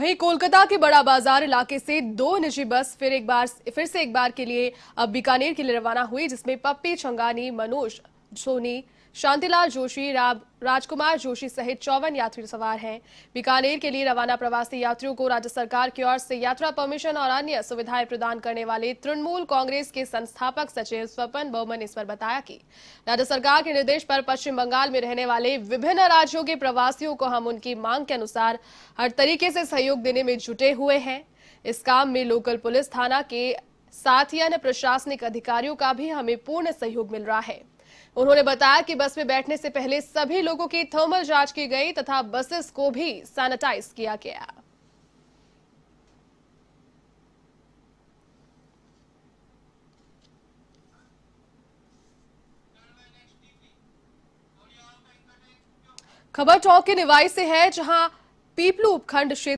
वहीं कोलकाता के बड़ा बाजार इलाके से दो निजी बस फिर एक बार फिर से एक बार के लिए अब बीकानेर के लिए रवाना हुई जिसमें पप्पी छंगानी मनोज सोनी शांतिलाल जोशी राजकुमार जोशी सहित चौवन यात्री सवार हैं बीकानेर के लिए रवाना प्रवासी यात्रियों को राज्य सरकार की ओर से यात्रा परमिशन और अन्य सुविधाएं प्रदान करने वाले तृणमूल कांग्रेस के संस्थापक सचिव स्वपन बोमन इस पर बताया कि राज्य सरकार के निर्देश पर पश्चिम बंगाल में रहने वाले विभिन्न राज्यों के प्रवासियों को हम उनकी मांग के अनुसार हर तरीके से सहयोग देने में जुटे हुए हैं इस काम में लोकल पुलिस थाना के साथ ही अन्य प्रशासनिक अधिकारियों का भी हमें पूर्ण सहयोग मिल रहा है उन्होंने बताया कि बस में बैठने से पहले सभी लोगों की थर्मल जांच की गई तथा बसेस को भी सैनिटाइज किया गया खबर चौक के निवाई से है जहां पीपलू उपखंड क्षेत्र